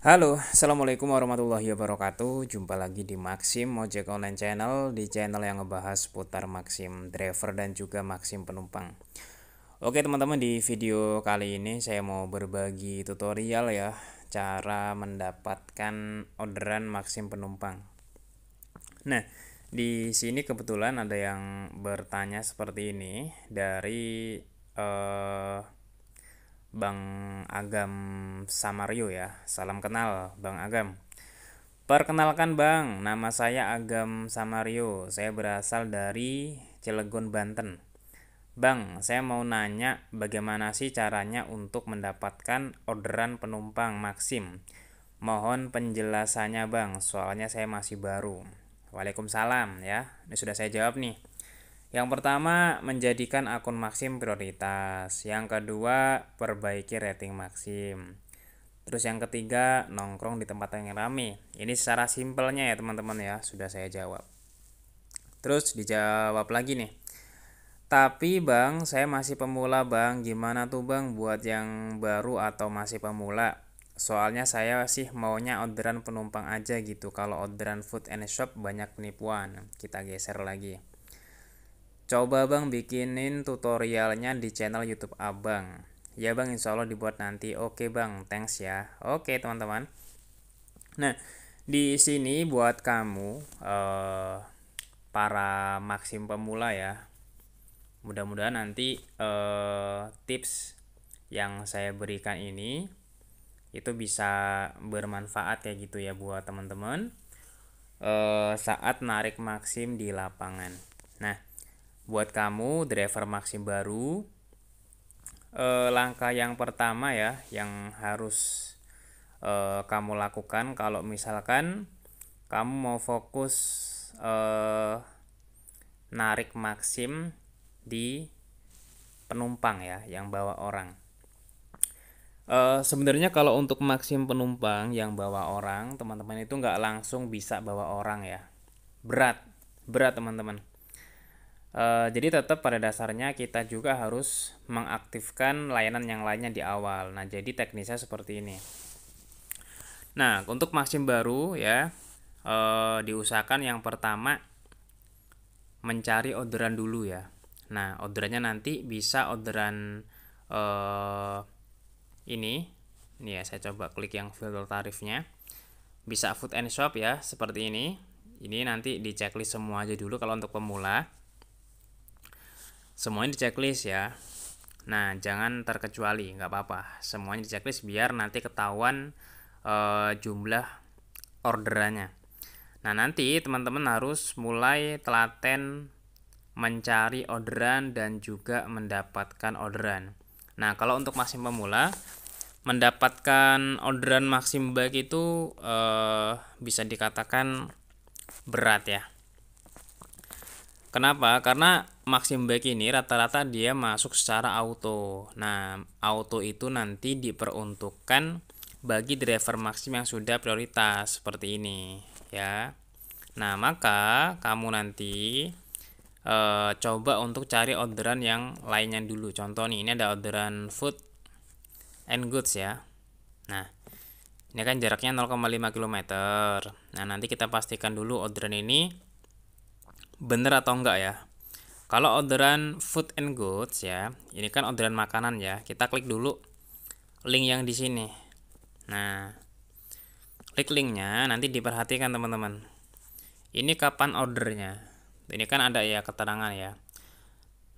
Halo, Assalamualaikum warahmatullahi wabarakatuh Jumpa lagi di Maxim Ojek Online Channel Di channel yang ngebahas putar Maxim Driver dan juga Maxim Penumpang Oke teman-teman di video kali ini saya mau berbagi tutorial ya Cara mendapatkan orderan Maxim Penumpang Nah di sini kebetulan ada yang bertanya seperti ini Dari eh, Bang Agam Samario ya. Salam kenal Bang Agam. Perkenalkan Bang, nama saya Agam Samario. Saya berasal dari Cilegon, Banten. Bang, saya mau nanya bagaimana sih caranya untuk mendapatkan orderan penumpang maksim? Mohon penjelasannya Bang, soalnya saya masih baru. Waalaikumsalam ya. Ini sudah saya jawab nih. Yang pertama, menjadikan akun Maxim prioritas. Yang kedua, perbaiki rating Maxim. Terus yang ketiga, nongkrong di tempat yang rame. Ini secara simpelnya ya teman-teman ya, sudah saya jawab. Terus dijawab lagi nih. Tapi bang, saya masih pemula bang. Gimana tuh bang buat yang baru atau masih pemula? Soalnya saya sih maunya orderan penumpang aja gitu. Kalau orderan food and shop banyak penipuan. Kita geser lagi. Coba bang bikinin tutorialnya di channel YouTube abang. Ya bang, insya Allah dibuat nanti. Oke bang, thanks ya. Oke teman-teman. Nah, di sini buat kamu eh, para maksim pemula ya. Mudah-mudahan nanti eh, tips yang saya berikan ini itu bisa bermanfaat ya gitu ya buat teman-teman eh, saat narik maksim di lapangan. Nah buat kamu driver maksim baru eh, langkah yang pertama ya yang harus eh, kamu lakukan kalau misalkan kamu mau fokus eh, narik maksim di penumpang ya yang bawa orang Uh, sebenarnya kalau untuk maksim penumpang yang bawa orang teman-teman itu nggak langsung bisa bawa orang ya berat berat teman-teman Eh, jadi tetap pada dasarnya kita juga harus mengaktifkan layanan yang lainnya di awal. Nah, jadi teknisnya seperti ini. Nah, untuk maksim baru ya, e, diusahakan yang pertama mencari orderan dulu ya. Nah, orderannya nanti bisa orderan e, ini. Ini ya, saya coba klik yang filter tarifnya. Bisa food and shop ya, seperti ini. Ini nanti di checklist semua aja dulu kalau untuk pemula semuanya di checklist ya nah jangan terkecuali nggak apa-apa semuanya di checklist biar nanti ketahuan e, jumlah orderannya nah nanti teman-teman harus mulai telaten mencari orderan dan juga mendapatkan orderan nah kalau untuk masih pemula mendapatkan orderan maksimum baik itu e, bisa dikatakan berat ya Kenapa? Karena Maxim Black ini rata-rata dia masuk secara auto. Nah, auto itu nanti diperuntukkan bagi driver Maxim yang sudah prioritas seperti ini, ya. Nah, maka kamu nanti e, coba untuk cari orderan yang lainnya dulu. Contoh nih, ini ada orderan food and goods ya. Nah, ini kan jaraknya 0,5 km. Nah, nanti kita pastikan dulu orderan ini bener atau enggak ya. Kalau orderan food and goods ya, ini kan orderan makanan ya. Kita klik dulu link yang di sini. Nah, klik linknya nanti diperhatikan teman-teman. Ini kapan ordernya? Ini kan ada ya keterangan ya.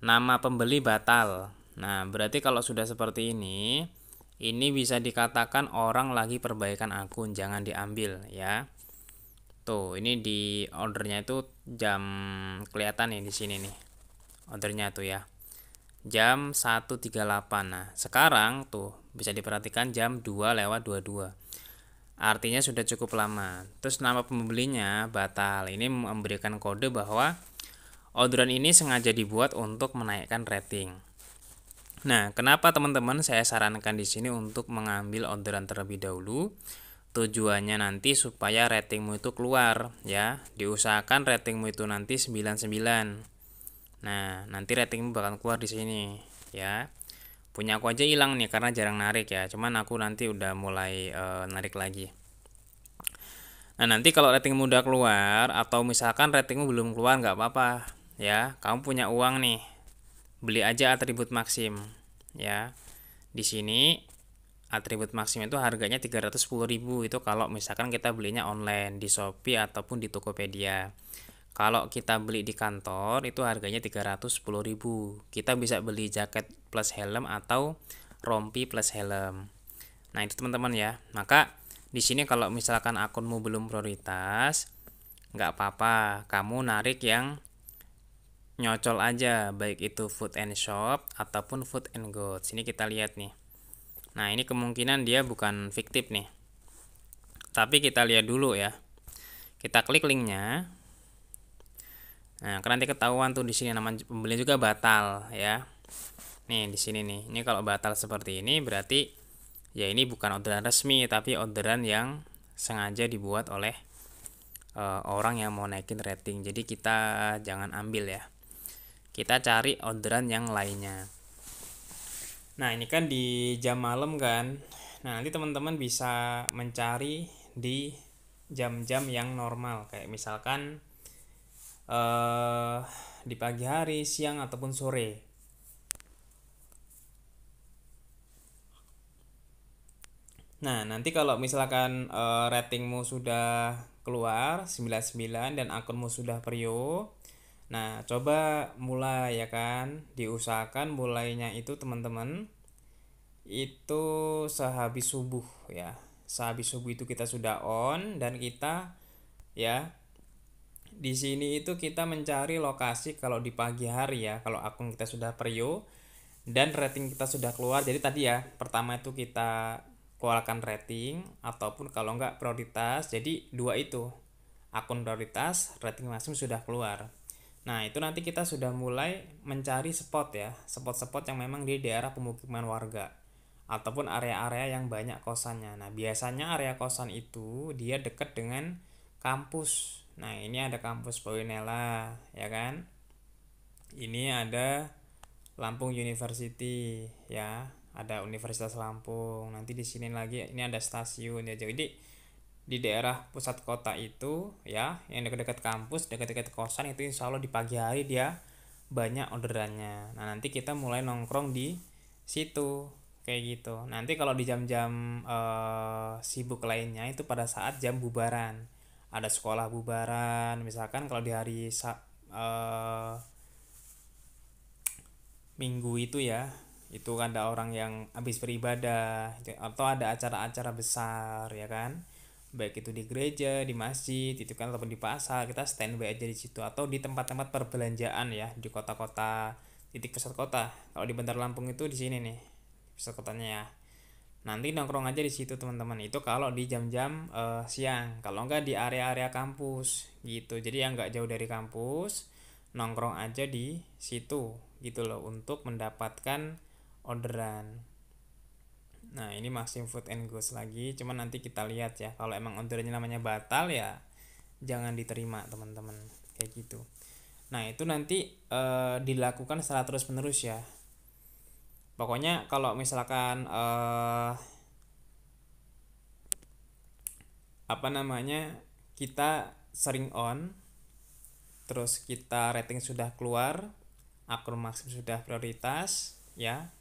Nama pembeli batal. Nah, berarti kalau sudah seperti ini, ini bisa dikatakan orang lagi perbaikan akun jangan diambil ya tuh ini di ordernya itu jam kelihatan nih di sini nih ordernya tuh ya jam 1.38 nah sekarang tuh bisa diperhatikan jam 2 lewat 22 artinya sudah cukup lama terus nama pembelinya batal ini memberikan kode bahwa orderan ini sengaja dibuat untuk menaikkan rating nah kenapa teman-teman saya sarankan di sini untuk mengambil orderan terlebih dahulu tujuannya nanti supaya ratingmu itu keluar ya diusahakan ratingmu itu nanti 99 nah nanti ratingmu bakal keluar di sini ya punya aku aja hilang nih karena jarang narik ya cuman aku nanti udah mulai e, narik lagi nah nanti kalau ratingmu udah keluar atau misalkan ratingmu belum keluar nggak apa-apa ya kamu punya uang nih beli aja atribut maksim ya di sini atribut maksimum itu harganya 310.000 itu kalau misalkan kita belinya online di Shopee ataupun di Tokopedia. Kalau kita beli di kantor itu harganya 310.000. Kita bisa beli jaket plus helm atau rompi plus helm. Nah, itu teman-teman ya. Maka di sini kalau misalkan akunmu belum prioritas, nggak apa-apa. Kamu narik yang nyocol aja baik itu food and shop ataupun food and goods. Sini kita lihat nih Nah, ini kemungkinan dia bukan fiktif nih. Tapi kita lihat dulu ya. Kita klik linknya. Nah, karena nanti ketahuan tuh di sini nama pembelian juga batal ya. Nih, di sini nih. Ini kalau batal seperti ini berarti ya ini bukan orderan resmi tapi orderan yang sengaja dibuat oleh uh, orang yang mau naikin rating. Jadi kita jangan ambil ya. Kita cari orderan yang lainnya. Nah, ini kan di jam malam kan. Nah, nanti teman-teman bisa mencari di jam-jam yang normal kayak misalkan eh di pagi hari, siang ataupun sore. Nah, nanti kalau misalkan e, ratingmu sudah keluar 99 dan akunmu sudah prio, Nah, coba mulai ya kan. Diusahakan mulainya itu teman-teman itu sehabis subuh ya. Sehabis subuh itu kita sudah on dan kita ya di sini itu kita mencari lokasi kalau di pagi hari ya, kalau akun kita sudah perio dan rating kita sudah keluar. Jadi tadi ya, pertama itu kita keluarkan rating ataupun kalau enggak prioritas. Jadi dua itu. Akun prioritas, rating langsung sudah keluar. Nah, itu nanti kita sudah mulai mencari spot ya, spot-spot yang memang di daerah pemukiman warga ataupun area-area yang banyak kosannya. Nah, biasanya area kosan itu dia dekat dengan kampus. Nah, ini ada kampus Boyonela, ya kan? Ini ada Lampung University, ya. Ada Universitas Lampung. Nanti di sini lagi ini ada stasiun ya. Jadi di daerah pusat kota itu ya yang dekat-dekat kampus dekat-dekat kosan itu insya Allah di pagi hari dia banyak orderannya nah nanti kita mulai nongkrong di situ kayak gitu nanti kalau di jam-jam uh, sibuk lainnya itu pada saat jam bubaran ada sekolah bubaran misalkan kalau di hari sa uh, minggu itu ya itu kan ada orang yang habis beribadah atau ada acara-acara besar ya kan baik itu di gereja, di masjid, itu kan ataupun di pasar, kita standby aja di situ atau di tempat-tempat perbelanjaan ya di kota-kota titik pusat kota. Kalau di Bandar Lampung itu di sini nih pusat kotanya ya. Nanti nongkrong aja di situ teman-teman. Itu kalau di jam-jam uh, siang. Kalau enggak di area-area kampus gitu. Jadi yang enggak jauh dari kampus nongkrong aja di situ gitu loh untuk mendapatkan orderan. Nah ini masih food and goods lagi Cuman nanti kita lihat ya Kalau emang ordernya namanya batal ya Jangan diterima teman-teman Kayak gitu Nah itu nanti e, dilakukan secara terus menerus ya Pokoknya kalau misalkan e, Apa namanya Kita sering on Terus kita rating sudah keluar akun maksim sudah prioritas ya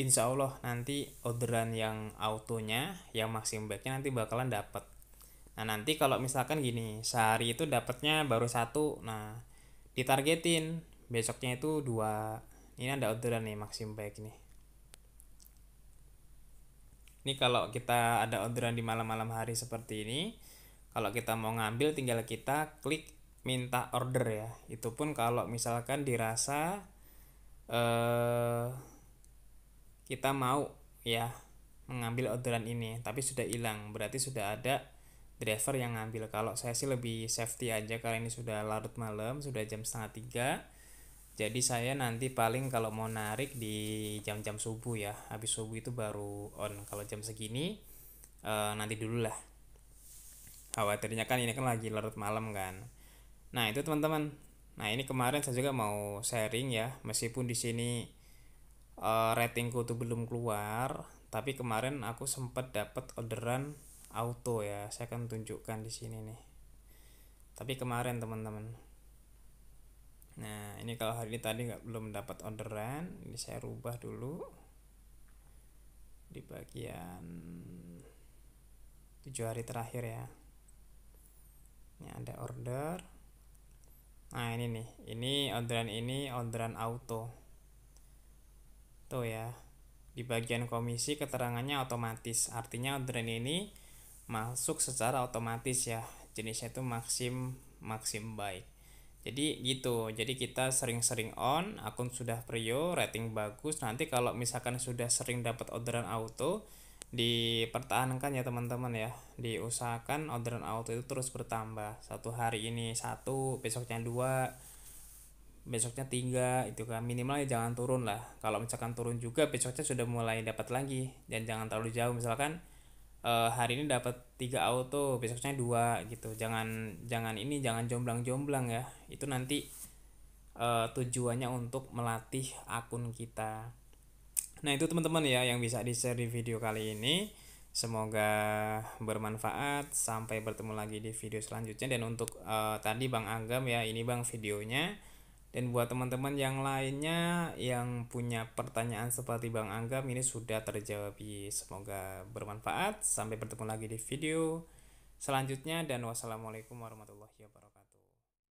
insya Allah nanti orderan yang autonya yang maksimum bagnya nanti bakalan dapat nah nanti kalau misalkan gini sehari itu dapatnya baru satu nah ditargetin besoknya itu dua ini ada orderan nih maksimum bag nih ini kalau kita ada orderan di malam-malam hari seperti ini kalau kita mau ngambil tinggal kita klik minta order ya itu pun kalau misalkan dirasa eh kita mau ya mengambil orderan ini tapi sudah hilang berarti sudah ada driver yang ngambil kalau saya sih lebih safety aja karena ini sudah larut malam sudah jam setengah tiga jadi saya nanti paling kalau mau narik di jam-jam subuh ya habis subuh itu baru on kalau jam segini e, nanti dulu lah khawatirnya kan ini kan lagi larut malam kan nah itu teman-teman nah ini kemarin saya juga mau sharing ya meskipun di sini uh, ratingku tuh belum keluar tapi kemarin aku sempat dapat orderan auto ya saya akan tunjukkan di sini nih tapi kemarin teman-teman nah ini kalau hari ini tadi nggak belum dapat orderan ini saya rubah dulu di bagian tujuh hari terakhir ya ini ada order nah ini nih ini orderan ini orderan auto itu ya di bagian komisi keterangannya otomatis artinya orderan ini masuk secara otomatis ya jenisnya itu maksim maksim baik jadi gitu jadi kita sering-sering on akun sudah prio rating bagus nanti kalau misalkan sudah sering dapat orderan auto dipertahankan ya teman-teman ya diusahakan orderan auto itu terus bertambah satu hari ini satu besoknya dua besoknya tiga itu kan minimal ya jangan turun lah kalau misalkan turun juga besoknya sudah mulai dapat lagi dan jangan terlalu jauh misalkan uh, hari ini dapat tiga auto besoknya dua gitu jangan jangan ini jangan jomblang-jomblang ya itu nanti uh, tujuannya untuk melatih akun kita nah itu teman-teman ya yang bisa di share di video kali ini semoga bermanfaat sampai bertemu lagi di video selanjutnya dan untuk uh, tadi bang Agam ya ini bang videonya dan buat teman-teman yang lainnya yang punya pertanyaan seperti Bang Anggam ini sudah terjawabi. Semoga bermanfaat. Sampai bertemu lagi di video selanjutnya dan wassalamualaikum warahmatullahi wabarakatuh.